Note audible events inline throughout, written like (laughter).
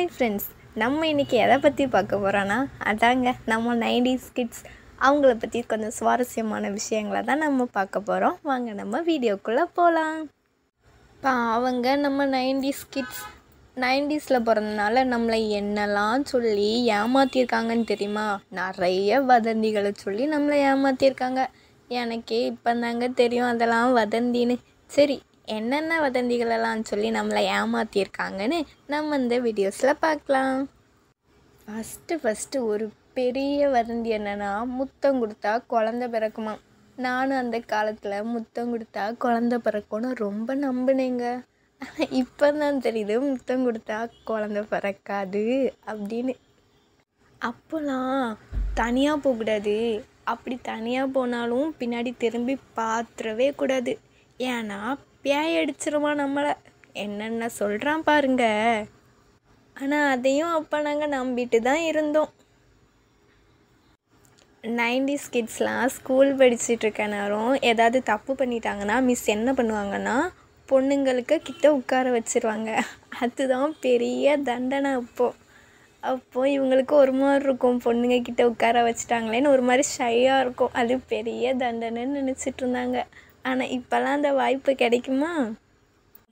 hi friends நம்ம இன்றைக்கி எதை பற்றி பார்க்க போகிறோன்னா அதாங்க நம்ம நைன்டிஸ் கிட்ஸ் அவங்கள பற்றி கொஞ்சம் சுவாரஸ்யமான விஷயங்களை தான் நம்ம பார்க்க போகிறோம் வாங்க நம்ம வீடியோக்குள்ளே போகலாம் இப்போ அவங்க நம்ம நைன்டிஸ் கிட்ஸ் நைன்டிஸில் பிறந்தனால நம்மளை என்னெல்லாம் சொல்லி ஏமாற்றியிருக்காங்கன்னு தெரியுமா நிறைய வதந்திகளை சொல்லி நம்மளை ஏமாற்றியிருக்காங்க எனக்கே இப்போ தாங்க தெரியும் அதெல்லாம் வதந்தின்னு சரி என்னென்ன வதந்திகளெல்லாம் சொல்லி நம்மளை ஏமாற்றியிருக்காங்கன்னு நம்ம இந்த வீடியோஸில் பார்க்கலாம் ஃபஸ்ட்டு ஃபஸ்ட்டு ஒரு பெரிய வதந்தி என்னென்னா முத்தம் கொடுத்தா குழந்த பிறக்குமா நானும் அந்த காலத்தில் முத்தம் கொடுத்தா குழந்த பிறக்கும்னு ரொம்ப நம்பினேங்க இப்போ தான் தெரியுது முத்தம் கொடுத்தா குழந்த பிறக்காது அப்படின்னு அப்போலாம் தனியாக போகக்கூடாது அப்படி தனியாக போனாலும் பின்னாடி திரும்பி பார்த்துடவே கூடாது ஏன்னா பேய் அடிச்சிருவான் நம்மளை என்னென்ன சொல்கிறான் பாருங்க ஆனால் அதையும் அப்போ நாங்கள் நம்பிட்டு தான் இருந்தோம் நைன்டிஸ் கிட்ஸ்லாம் ஸ்கூல் படிச்சுட்ருக்க நேரம் ஏதாவது தப்பு பண்ணிட்டாங்கன்னா மிஸ் என்ன பண்ணுவாங்கன்னா பொண்ணுங்களுக்கு கிட்ட உட்கார வச்சுருவாங்க அதுதான் பெரிய தண்டனை அப்போது அப்போது இவங்களுக்கு ஒரு மாதிரி இருக்கும் பொண்ணுங்க கிட்ட உட்கார வச்சுட்டாங்களேன்னு ஒரு மாதிரி ஷையாக இருக்கும் அது பெரிய தண்டனைன்னு நினச்சிட்டு இருந்தாங்க ஆனால் இப்போல்லாம் அந்த வாய்ப்பு கிடைக்குமா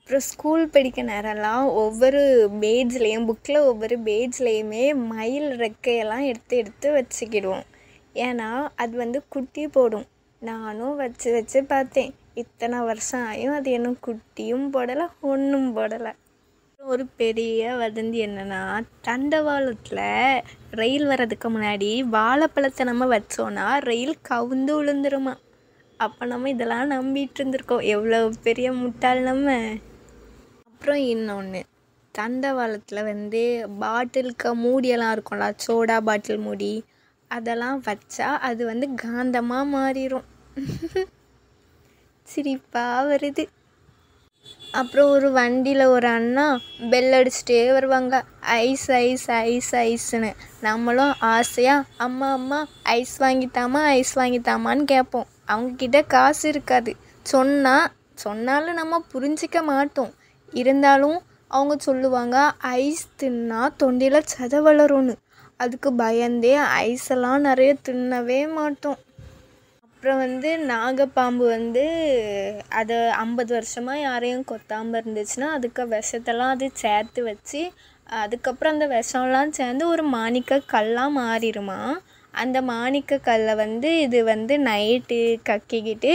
அப்புறம் ஸ்கூல் படிக்க நேரம்லாம் ஒவ்வொரு பேஜ்லேயும் புக்கில் ஒவ்வொரு பேஜ்லேயுமே மயில் ரெக்கையெல்லாம் எடுத்து எடுத்து வச்சுக்கிடுவோம் ஏன்னா அது வந்து குட்டி போடும் நானும் வச்சு வச்சு பார்த்தேன் இத்தனை வருஷம் ஆகியும் அது இன்னும் குட்டியும் போடலை ஒன்றும் போடலை ஒரு பெரிய வதந்தி என்னென்னா தண்டவாளத்தில் ரயில் வர்றதுக்கு முன்னாடி வாழைப்பழத்தை நம்ம வச்சோன்னா ரயில் கவுந்து விழுந்துருமா அப்போ நம்ம இதெல்லாம் நம்பிட்டு இருந்திருக்கோம் எவ்வளோ பெரிய முட்டாள் நம்ம அப்புறம் இன்னொன்று தண்டவாளத்தில் வந்து பாட்டிலுக்கு மூடியெல்லாம் இருக்கும்ல சோடா பாட்டில் மூடி அதெல்லாம் வச்சா அது வந்து காந்தமாக மாறிடும் (laughs) சிரிப்பாக வருது அப்புறம் ஒரு வண்டியில் ஒரு அண்ணா பெல் அடிச்சுட்டே வருவாங்க ஐஸ் ஐஸ் ஐஸ் ஐஸ்ன்னு நம்மளும் ஆசையாக அம்மா அம்மா ஐஸ் வாங்கித்தாமா ஐஸ் வாங்கித்தாமான்னு கேட்போம் அவங்கக்கிட்ட காசு இருக்காது சொன்னால் சொன்னாலும் நம்ம புரிஞ்சிக்க மாட்டோம் இருந்தாலும் அவங்க சொல்லுவாங்க ஐஸ் தின்னா தொண்டையில் சத வளரும்னு அதுக்கு பயந்தே ஐஸெல்லாம் நிறைய தின்னவே மாட்டோம் அப்புறம் வந்து நாகப்பாம்பு வந்து அது ஐம்பது வருஷமாக யாரையும் கொத்தாமல் இருந்துச்சுன்னா அதுக்கு விஷத்தெல்லாம் அது சேர்த்து வச்சு அதுக்கப்புறம் அந்த விஷம்லாம் சேர்ந்து ஒரு மாணிக்க கல்லாக மாறிடுமா அந்த மாணிக்க கல்லை வந்து இது வந்து நைட்டு கக்கிக்கிட்டு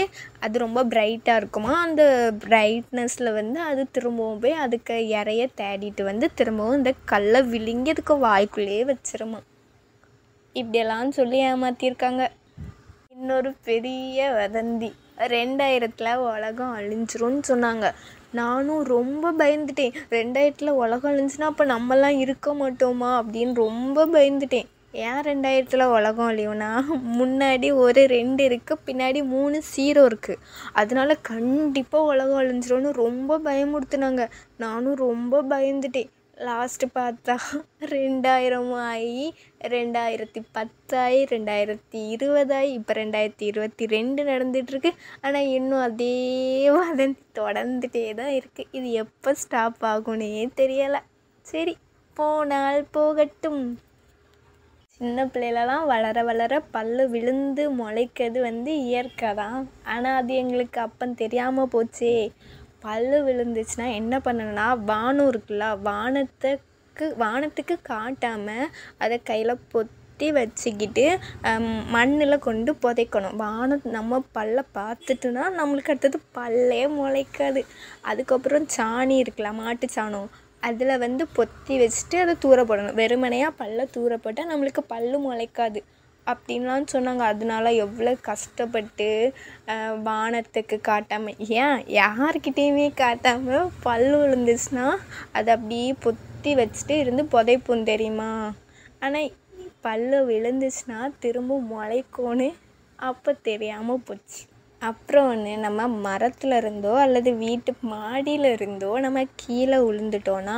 அது ரொம்ப பிரைட்டாக இருக்குமா அந்த பிரைட்னஸில் வந்து அது திரும்பவும் போய் அதுக்கு இறைய தேடிட்டு வந்து திரும்பவும் இந்த கல்லை விழுங்கி அதுக்கு வாய்க்குள்ளேயே வச்சிருமா இப்படியெல்லாம் சொல்லி ஏமாற்றியிருக்காங்க இன்னொரு பெரிய வதந்தி ரெண்டாயிரத்தில் உலகம் அழிஞ்சிரும்னு சொன்னாங்க நானும் ரொம்ப பயந்துட்டேன் ரெண்டாயிரத்தில் உலகம் அழிஞ்சுன்னா அப்போ நம்மலாம் இருக்க மாட்டோமா அப்படின்னு ரொம்ப பயந்துட்டேன் ஏன் ரெண்டாயிரத்தில் உலகம் இல்லையோனா முன்னாடி ஒரு ரெண்டு இருக்குது பின்னாடி மூணு சீரோ இருக்குது அதனால் கண்டிப்பாக உலகம் அழிஞ்சிரும்னு ரொம்ப பயமுறுத்துனாங்க நானும் ரொம்ப பயந்துட்டேன் லாஸ்ட்டு பார்த்தா ரெண்டாயிரம் ஆகி ரெண்டாயிரத்தி பத்தாயி ரெண்டாயிரத்தி இருபதாயி இப்போ ரெண்டாயிரத்தி இருபத்தி ரெண்டு நடந்துகிட்ருக்கு ஆனால் இன்னும் அதே வதந்தி தொடர்ந்துட்டே தான் இருக்குது இது எப்போ ஸ்டாப் ஆகும்னே தெரியலை சரி போனால் போகட்டும் சின்ன பிள்ளையிலலாம் வளர வளர பல் விழுந்து முளைக்கிறது வந்து இயற்கை தான் ஆனால் அது எங்களுக்கு அப்போ தெரியாமல் போச்சே பல் விழுந்துச்சுன்னா என்ன பண்ணணும்னா வானம் இருக்குல்ல வானத்துக்கு வானத்துக்கு காட்டாமல் அதை கையில் பொத்தி வச்சுக்கிட்டு மண்ணில் கொண்டு புதைக்கணும் வானம் நம்ம பல்ல பார்த்துட்டோன்னா நம்மளுக்கு அடுத்தது பல்லே முளைக்காது அதுக்கப்புறம் சாணி இருக்குல்ல மாட்டு சாணம் அதில் வந்து பொத்தி வச்சுட்டு அதை தூர போடணும் வெறுமனையாக பல்ல தூர போட்டால் நம்மளுக்கு பல்லு முளைக்காது அப்படின்லாம் சொன்னாங்க அதனால எவ்வளோ கஷ்டப்பட்டு வானத்துக்கு காட்டாமல் ஏன் யார்கிட்டேயுமே காட்டாமல் பல்லு விழுந்துச்சுன்னா அதை அப்படியே பொத்தி வச்சுட்டு இருந்து புதைப்போம் தெரியுமா ஆனால் பல்லு விழுந்துச்சுன்னா திரும்ப முளைக்கோன்னு அப்போ தெரியாமல் போச்சு அப்புறம் ஒன்று நம்ம மரத்தில் இருந்தோ அல்லது வீட்டு மாடியில் இருந்தோ நம்ம கீழே விழுந்துட்டோன்னா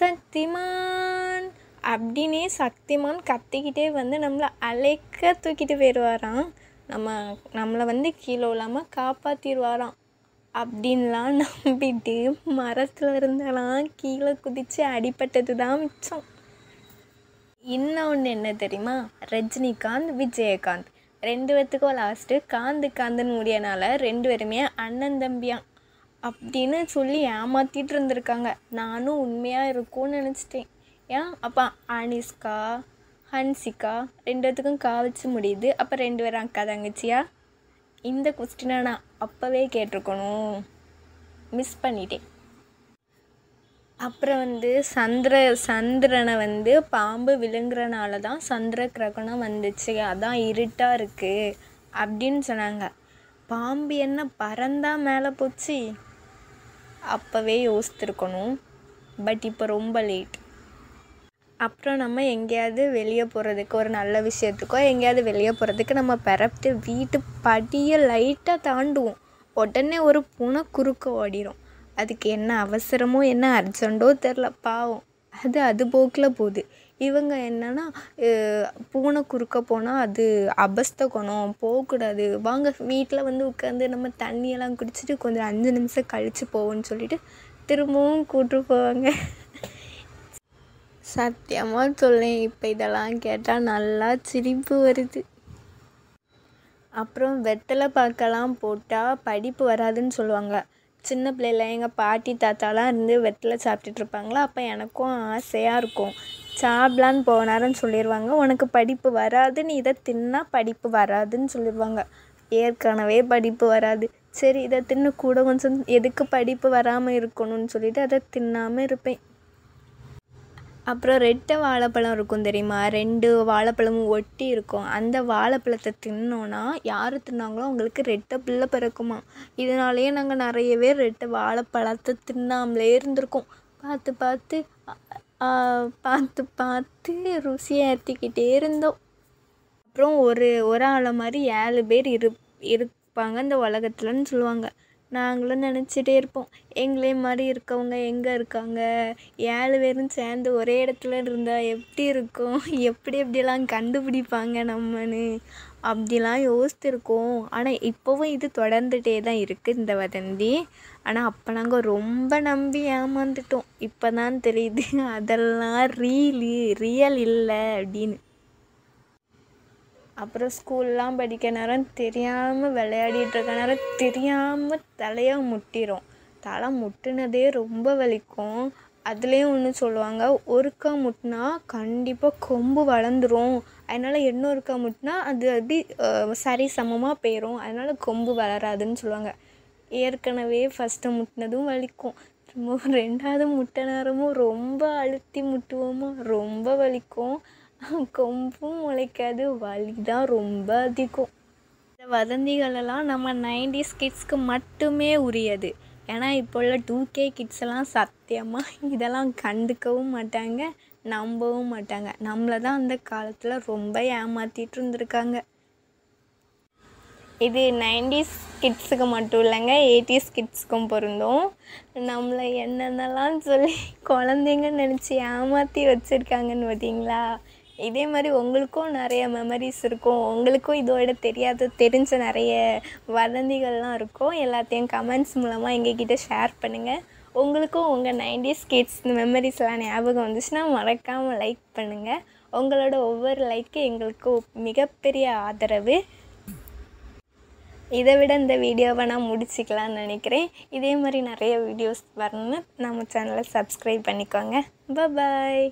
சக்திமான் அப்படின்னே சக்திமான் கத்திக்கிட்டே வந்து நம்மளை அழைக்க தூக்கிட்டு போயிடுவாராம் நம்ம நம்மளை வந்து கீழே விழாமல் காப்பாற்றிடுவாராம் அப்படின்லாம் நம்பிட்டு மரத்தில் இருந்தெல்லாம் கீழே குதித்து அடிப்பட்டது தான் மிச்சம் இன்னொன்று என்ன தெரியுமா ரஜினிகாந்த் விஜயகாந்த் ரெண்டு பேர்த்துக்கும் லாஸ்ட்டு காந்து காந்துன்னு முடியனால ரெண்டு பேருமே அண்ணன் தம்பியா அப்படின்னு சொல்லி ஏமாற்றிட்டு இருந்திருக்காங்க நானும் உண்மையாக இருக்கும்னு நினச்சிட்டேன் ஏன் அப்போ அனிஸ்கா ஹன்சிகா ரெண்டு பேத்துக்கும் கா வச்சு முடியுது அப்போ ரெண்டு பேரும் அக்கா தங்கச்சியா இந்த கொஸ்டினை நான் அப்போவே கேட்டிருக்கணும் மிஸ் பண்ணிட்டேன் அப்புறம் வந்து சந்திர சந்திரனை வந்து பாம்பு விழுங்குறனால தான் சந்திர கிரகணம் வந்துச்சு அதான் இருட்டாக இருக்குது அப்படின்னு சொன்னாங்க பாம்பு என்ன பறந்தால் மேலே போச்சு அப்போவே யோசித்திருக்கணும் பட் இப்போ ரொம்ப லேட் அப்புறம் நம்ம எங்கேயாவது வெளியே போகிறதுக்கு ஒரு நல்ல விஷயத்துக்கோ எங்கேயாவது வெளியே போகிறதுக்கு நம்ம பிறப்பிட்டு வீட்டு படியை லைட்டாக தாண்டுவோம் உடனே ஒரு பூனை குறுக்க ஓடிடும் அதுக்கு என்ன அவசரமோ என்ன அர்ஜெண்ட்டோ தெரில பாவம் அது அது போக்கில் போகுது இவங்க என்னென்னா பூனை குறுக்க போனால் அது அபஸ்த குணம் போகக்கூடாது வாங்க வீட்டில் வந்து உட்காந்து நம்ம தண்ணியெல்லாம் குடிச்சிட்டு கொஞ்சம் அஞ்சு நிமிஷம் கழித்து போவோம்னு சொல்லிட்டு திரும்பவும் கூட்டு போவாங்க சத்தியமாக சொல்லேன் இப்போ இதெல்லாம் கேட்டால் நல்லா சிரிப்பு வருது அப்புறம் வெத்தலை பார்க்கலாம் போட்டால் படிப்பு வராதுன்னு சொல்லுவாங்க சின்ன பிள்ளையில் எங்கள் பாட்டி தாத்தாலாம் இருந்து வெற்றில இருப்பாங்களா அப்போ எனக்கும் ஆசையாக இருக்கும் சாப்பிடலான்னு போக நேரம்னு சொல்லிடுவாங்க உனக்கு படிப்பு வராது நீ இதை தின்னா படிப்பு வராதுன்னு சொல்லிடுவாங்க ஏற்கனவே படிப்பு வராது சரி இதை தின்னு கூட கொஞ்சம் எதுக்கு படிப்பு வராமல் இருக்கணும்னு சொல்லிட்டு அதை தின்னாமல் இருப்பேன் அப்புறம் ரெட்டை வாழைப்பழம் இருக்கும் தெரியுமா ரெண்டு வாழைப்பழமும் ஒட்டி இருக்கும் அந்த வாழைப்பழத்தை தின்னோன்னா யார் தின்னாங்களோ அவங்களுக்கு ரெட்டை பிள்ளை பிறக்குமா இதனாலேயே நாங்கள் நிறைய பேர் ரெட்டை வாழைப்பழத்தை தின்னாமலே இருந்திருக்கோம் பார்த்து பார்த்து பார்த்து பார்த்து ருசியை ஏற்றிக்கிட்டே இருந்தோம் அப்புறம் ஒரு ஒரு ஆளை மாதிரி ஏழு பேர் இரு இருப்பாங்க இந்த உலகத்துலன்னு சொல்லுவாங்க நாங்களும் நினச்சிட்டே இருப்போம் எங்களே மாதிரி இருக்கவங்க எங்கே இருக்காங்க ஏழு பேரும் சேர்ந்து ஒரே இடத்துல இருந்தால் எப்படி இருக்கும் எப்படி எப்படிலாம் கண்டுபிடிப்பாங்க நம்மனு அப்படிலாம் யோசித்திருக்கோம் ஆனால் இப்போவும் இது தொடர்ந்துகிட்டே தான் இருக்குது இந்த வதந்தி ஆனால் அப்போ நாங்கள் ரொம்ப நம்பி ஏமாந்துட்டோம் இப்போ தான் தெரியுது அதெல்லாம் ரீலு ரியல் இல்லை அப்படின்னு அப்புறம் ஸ்கூல்லாம் படிக்க நேரம் தெரியாமல் விளையாடிட்டு இருக்க நேரம் தெரியாமல் தலையை முட்டிடும் தலை முட்டினதே ரொம்ப வலிக்கும் அதுலேயும் ஒன்று சொல்லுவாங்க ஒருக்கா முட்டினா கண்டிப்பாக கொம்பு வளர்ந்துடும் அதனால் இன்னொருக்கா முட்டினா அது அப்படி சரி சமமாக போயிடும் அதனால் கொம்பு வளராதுன்னு சொல்லுவாங்க ஏற்கனவே ஃபஸ்ட்டு முட்டினதும் வலிக்கும் ரெண்டாவது முட்டை நேரமும் ரொம்ப அழுத்தி முட்டுவோமா ரொம்ப வலிக்கும் (laughs) கொம்பும் முளைக்காது வலி தான் ரொம்ப அதிகம் இந்த வதந்திகளெல்லாம் நம்ம நைன்டிஸ் கிட்ஸ்க்கு மட்டுமே உரியது ஏன்னா இப்போ உள்ள டூ கே கிட்ஸ் எல்லாம் சத்தியமாக இதெல்லாம் கண்டுக்கவும் மாட்டாங்க நம்பவும் மாட்டாங்க நம்மளை தான் அந்த காலத்தில் ரொம்ப ஏமாற்றிட்டு இருந்திருக்காங்க இது நைன்டிஸ் கிட்ஸுக்கு மட்டும் இல்லைங்க எயிட்டிஸ் கிட்ஸுக்கும் பொருந்தும் நம்மளை என்னென்னலாம் சொல்லி குழந்தைங்கன்னு நினச்சி ஏமாற்றி வச்சுருக்காங்கன்னு பார்த்தீங்களா இதே மாதிரி உங்களுக்கும் நிறைய மெமரிஸ் இருக்கும் உங்களுக்கும் இதோட தெரியாத தெரிஞ்ச நிறைய வதந்திகள்லாம் இருக்கும் எல்லாத்தையும் கமெண்ட்ஸ் மூலமாக எங்கள் கிட்டே ஷேர் பண்ணுங்கள் உங்களுக்கும் உங்கள் நைன்டிஸ் கிட்ஸ் இந்த மெமரிஸ்லாம் ஞாபகம் வந்துச்சுன்னா மறக்காமல் லைக் பண்ணுங்கள் உங்களோட ஒவ்வொரு லைக்கு எங்களுக்கு மிகப்பெரிய ஆதரவு இதை விட இந்த வீடியோவை நான் முடிச்சிக்கலாம்னு நினைக்கிறேன் இதே மாதிரி நிறைய வீடியோஸ் வரணும்னு நம்ம சேனலை சப்ஸ்கிரைப் பண்ணிக்கோங்க பாய்